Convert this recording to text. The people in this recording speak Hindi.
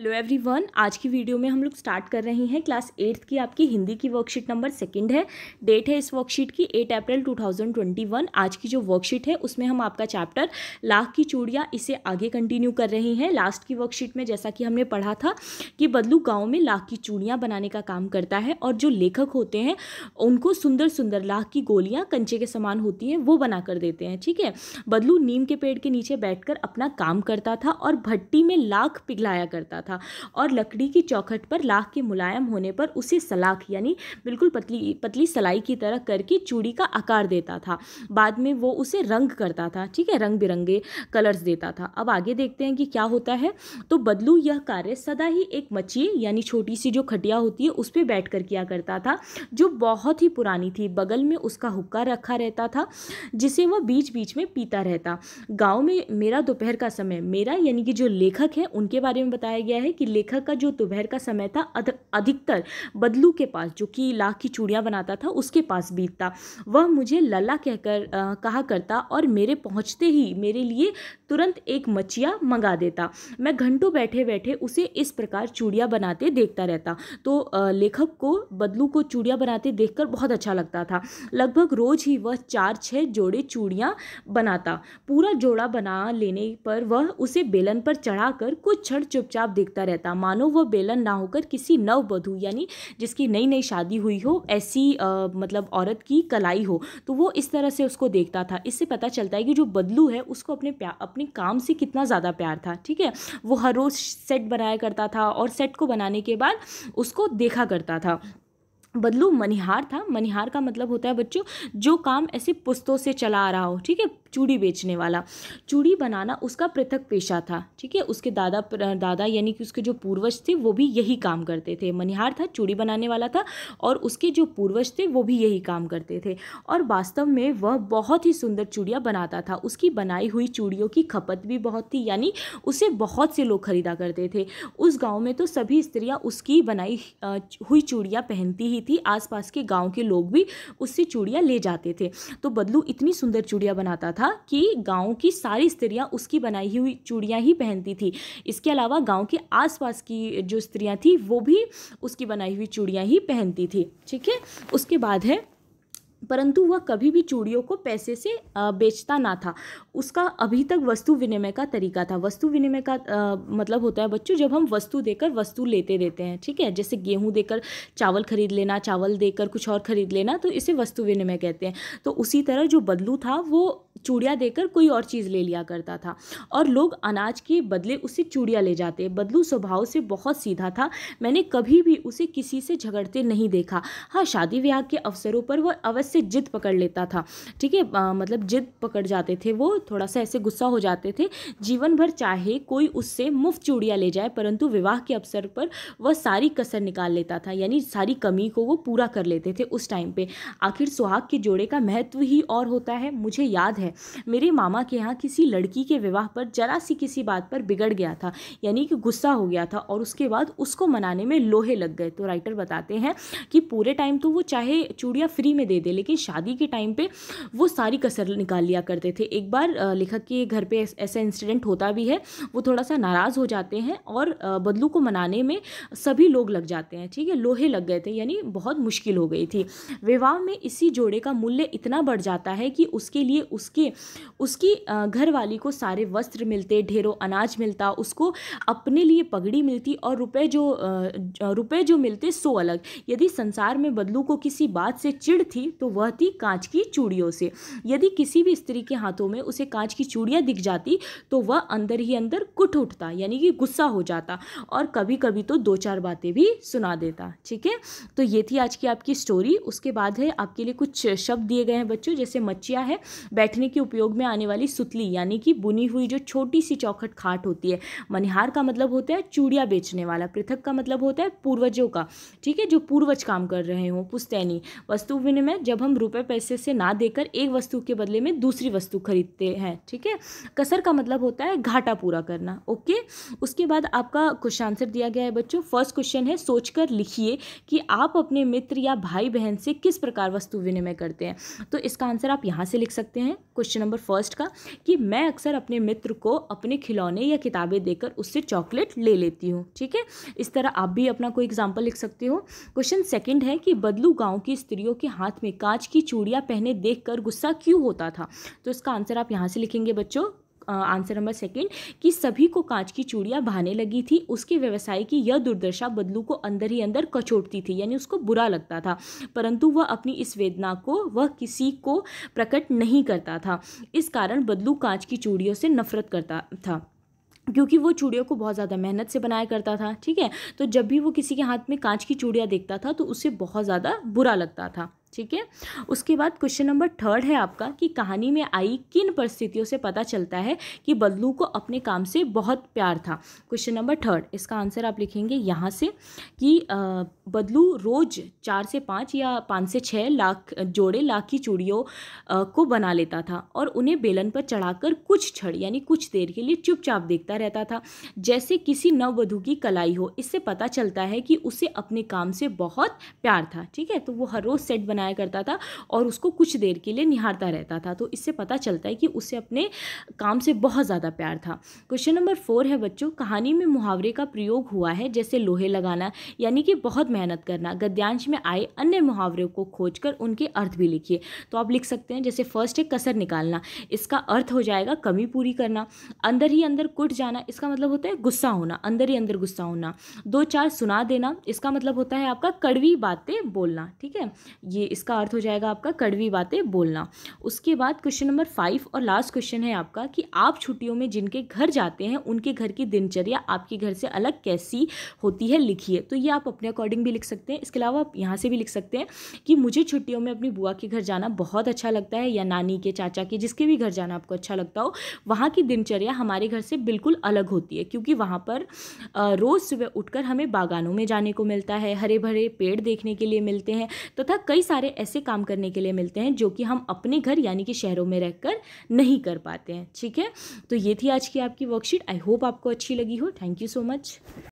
हेलो एवरीवन आज की वीडियो में हम लोग स्टार्ट कर रहे हैं क्लास एट्थ की आपकी हिंदी की वर्कशीट नंबर सेकंड है डेट है इस वर्कशीट की एट अप्रैल 2021 आज की जो वर्कशीट है उसमें हम आपका चैप्टर लाख की चूड़िया इसे आगे कंटिन्यू कर रहे हैं लास्ट की वर्कशीट में जैसा कि हमने पढ़ा था कि बदलू गाँव में लाख की चूड़ियाँ बनाने का काम करता है और जो लेखक होते हैं उनको सुंदर सुंदर लाख की गोलियाँ कंचे के समान होती हैं वो बना कर देते हैं ठीक है बदलू नीम के पेड़ के नीचे बैठ अपना काम करता था और भट्टी में लाख पिघलाया करता था था और लकड़ी की चौखट पर लाख के मुलायम होने पर उसे सलाख यानी बिल्कुल पतली पतली सलाई की तरह करके चूड़ी का आकार देता था बाद में वो उसे रंग करता था ठीक है रंग बिरंगे कलर्स देता था अब आगे देखते हैं कि क्या होता है तो बदलू यह कार्य सदा ही एक मछी यानी छोटी सी जो खटिया होती है उस पर बैठ कर किया करता था जो बहुत ही पुरानी थी बगल में उसका हुक्का रखा रहता था जिसे वह बीच बीच में पीता रहता गाँव में मेरा दोपहर का समय मेरा यानी कि जो लेखक है उनके बारे में बताया गया गया है कि लेखक का जो दोपहर का समय था अधिकतर बदलू के पास जो कि लाख की चूड़ियाँ बनाता था उसके पास बीतता वह मुझे लला कहकर कहा करता और मेरे पहुँचते ही मेरे लिए तुरंत एक मचिया मंगा देता मैं घंटों बैठे बैठे उसे इस प्रकार चूड़ियाँ बनाते देखता रहता तो लेखक को बदलू को चूड़ियाँ बनाते देखकर बहुत अच्छा लगता था लगभग रोज़ ही वह चार छः जोड़े चूड़ियाँ बनाता पूरा जोड़ा बना लेने पर वह उसे बेलन पर चढ़ाकर कुछ क्षण चुपचाप देखता रहता मानो वह बेलन ना होकर किसी नव बधू यानी जिसकी नई नई शादी हुई हो ऐसी आ, मतलब औरत की कलाई हो तो वो इस तरह से उसको देखता था इससे पता चलता है कि जो बदलू है उसको अपने अपने काम से कितना ज़्यादा प्यार था ठीक है वो हर रोज़ सेट बनाया करता था और सेट को बनाने के बाद उसको देखा करता था बदलू मनिहार था मनिहार का मतलब होता है बच्चों जो काम ऐसे पुस्तों से चला आ रहा हो ठीक है चूड़ी बेचने वाला चूड़ी बनाना उसका पृथक पेशा था ठीक है उसके दादा दादा यानी कि उसके जो पूर्वज थे वो भी यही काम करते थे मनिहार था चूड़ी बनाने वाला था और उसके जो पूर्वज थे वो भी यही काम करते थे और वास्तव में वह बहुत ही सुंदर चूड़ियाँ बनाता था उसकी बनाई हुई चूड़ियों की खपत भी बहुत थी यानी उसे बहुत से लोग खरीदा करते थे उस गाँव में तो सभी स्त्रियाँ उसकी बनाई हुई चूड़ियाँ पहनती ही थी आसपास के गाँव के लोग भी उससे चूड़ियाँ ले जाते थे तो बदलू इतनी सुंदर चूड़ियाँ बनाता था था कि गांव की सारी स्त्रियां उसकी बनाई हुई चूड़ियां ही पहनती थी इसके अलावा गांव के आसपास की जो स्त्रियां थी वो भी उसकी बनाई हुई चूड़ियां ही पहनती थी ठीक है उसके बाद है परंतु वह कभी भी चूड़ियों को पैसे से बेचता ना था उसका अभी तक वस्तु विनिमय का तरीका था वस्तु विनिमय का आ, मतलब होता है बच्चों जब हम वस्तु देकर वस्तु लेते देते हैं ठीक है जैसे गेहूं देकर चावल खरीद लेना चावल देकर कुछ और खरीद लेना तो इसे वस्तु विनिमय कहते हैं तो उसी तरह जो बदलू था वो चूड़िया देकर कोई और चीज़ ले लिया करता था और लोग अनाज के बदले उसे चूड़िया ले जाते बदलू स्वभाव से बहुत सीधा था मैंने कभी भी उसे किसी से झगड़ते नहीं देखा हाँ शादी ब्याह के अवसरों पर वह अवश्य जिद पकड़ लेता था ठीक है मतलब जिद पकड़ जाते थे वो थोड़ा सा ऐसे गुस्सा हो जाते थे जीवन भर चाहे कोई उससे मुफ्त चूड़िया ले जाए परंतु विवाह के अवसर पर वह सारी कसर निकाल लेता था यानी सारी कमी को वो पूरा कर लेते थे उस टाइम पर आखिर सुहाग के जोड़े का महत्व ही और होता है मुझे याद है है मेरे मामा के यहाँ किसी लड़की के विवाह पर जरा सी किसी बात पर बिगड़ गया था यानी कि गुस्सा हो गया था और उसके बाद उसको मनाने में लोहे लग गए तो राइटर बताते हैं कि पूरे टाइम तो वो चाहे चूड़ियाँ फ्री में दे दे लेकिन शादी के टाइम पर वो सारी कसर निकाल लिया करते थे एक बार लेखक के घर पर ऐसा इंसिडेंट होता भी है वो थोड़ा सा नाराज़ हो जाते हैं और बदलू को मनाने में सभी लोग लग जाते हैं ठीक है लोहे लग गए थे यानी बहुत मुश्किल हो गई थी विवाह में इसी जोड़े का मूल्य इतना बढ़ जाता है कि उसके लिए उसके के उसकी वाली को सारे वस्त्र मिलते ढेरों अनाज मिलता उसको अपने लिए पगड़ी मिलती और रुपए जो रुपए जो मिलते सो अलग यदि संसार में बदलू को किसी बात से चिड़ थी तो वह थी कांच की चूड़ियों से यदि किसी भी स्त्री के हाथों में उसे कांच की चूड़ियाँ दिख जाती तो वह अंदर ही अंदर कुट उठता यानी कि गुस्सा हो जाता और कभी कभी तो दो चार बातें भी सुना देता ठीक है तो ये थी आज की आपकी स्टोरी उसके बाद है आपके लिए कुछ शब्द दिए गए हैं बच्चों जैसे मच्छिया है बैठने के उपयोग में आने वाली सुतली यानी कि बुनी हुई जो छोटी सी चौखट खाट होती है मनिहार का मतलब होता है चूड़िया बेचने वाला पृथक का मतलब होता है पूर्वजों का ठीक है जो पूर्वज काम कर रहे हों पुस्तैनी वस्तु विनिमय जब हम रुपये पैसे से ना देकर एक वस्तु के बदले में दूसरी वस्तु खरीदते हैं ठीक है कसर का मतलब होता है घाटा पूरा करना ओके उसके बाद आपका क्वेश्चन आंसर दिया गया है बच्चों फर्स्ट क्वेश्चन है सोचकर लिखिए कि आप अपने मित्र या भाई बहन से किस प्रकार वस्तु विनिमय करते हैं तो इसका आंसर आप यहाँ से लिख सकते हैं क्वेश्चन नंबर फर्स्ट का कि मैं अक्सर अपने मित्र को अपने खिलौने या किताबें देकर उससे चॉकलेट ले लेती हूँ ठीक है इस तरह आप भी अपना कोई एग्जाम्पल लिख सकते हो क्वेश्चन सेकेंड है कि बदलू गाँव की स्त्रियों के हाथ में कांच की चूड़ियाँ पहने देख गुस्सा क्यों होता था तो इसका आंसर आप यहाँ से लिखेंगे बच्चों आंसर नंबर सेकंड कि सभी को कांच की चूड़ियाँ भाने लगी थी उसके व्यवसाय की यह दुर्दशा बदलू को अंदर ही अंदर कचोटती थी यानी उसको बुरा लगता था परंतु वह अपनी इस वेदना को वह किसी को प्रकट नहीं करता था इस कारण बदलू कांच की चूड़ियों से नफरत करता था क्योंकि वो चूड़ियों को बहुत ज़्यादा मेहनत से बनाया करता था ठीक है तो जब भी वो किसी के हाथ में कांच की चूड़ियाँ देखता था तो उसे बहुत ज़्यादा बुरा लगता था ठीक है उसके बाद क्वेश्चन नंबर थर्ड है आपका कि कहानी में आई किन परिस्थितियों से पता चलता है कि बदलू को अपने काम से बहुत प्यार था क्वेश्चन नंबर थर्ड इसका आंसर आप लिखेंगे यहाँ से कि बदलू रोज चार से पाँच या पाँच से छः लाख जोड़े लाख की चूड़ियों को बना लेता था और उन्हें बेलन पर चढ़ाकर कुछ छड़ यानी कुछ देर के लिए चुपचाप देखता रहता था जैसे किसी नववधु की कलाई हो इससे पता चलता है कि उसे अपने काम से बहुत प्यार था ठीक है तो वो हर रोज़ सेट बना बनाया करता था और उसको कुछ देर के लिए निहारता रहता था तो इससे पता चलता है कि उसे अपने काम से बहुत ज़्यादा प्यार था क्वेश्चन नंबर फोर है बच्चों कहानी में मुहावरे का प्रयोग हुआ है जैसे लोहे लगाना यानी कि बहुत मेहनत करना गद्यांश में आए अन्य मुहावरे को खोजकर उनके अर्थ भी लिखिए तो आप लिख सकते हैं जैसे फर्स्ट है कसर निकालना इसका अर्थ हो जाएगा कमी पूरी करना अंदर ही अंदर कुट जाना इसका मतलब होता है गुस्सा होना अंदर ही अंदर गुस्सा होना दो चार सुना देना इसका मतलब होता है आपका कड़वी बातें बोलना ठीक है ये इसका अर्थ हो जाएगा आपका कड़वी बातें बोलना उसके बाद क्वेश्चन नंबर फाइव और लास्ट क्वेश्चन है आपका कि आप छुट्टियों में जिनके घर जाते हैं उनके घर की दिनचर्या आपके घर से अलग कैसी होती है लिखिए तो ये आप अपने अकॉर्डिंग भी लिख सकते हैं इसके अलावा आप यहाँ से भी लिख सकते हैं कि मुझे छुट्टियों में अपनी बुआ के घर जाना बहुत अच्छा लगता है या नानी के चाचा के जिसके भी घर जाना आपको अच्छा लगता हो वहाँ की दिनचर्या हमारे घर से बिल्कुल अलग होती है क्योंकि वहाँ पर रोज़ सुबह उठकर हमें बागानों में जाने को मिलता है हरे भरे पेड़ देखने के लिए मिलते हैं तथा कई सारे सारे ऐसे काम करने के लिए मिलते हैं जो कि हम अपने घर यानी कि शहरों में रहकर नहीं कर पाते हैं ठीक है तो ये थी आज की आपकी वर्कशीट आई होप आपको अच्छी लगी हो थैंक यू सो मच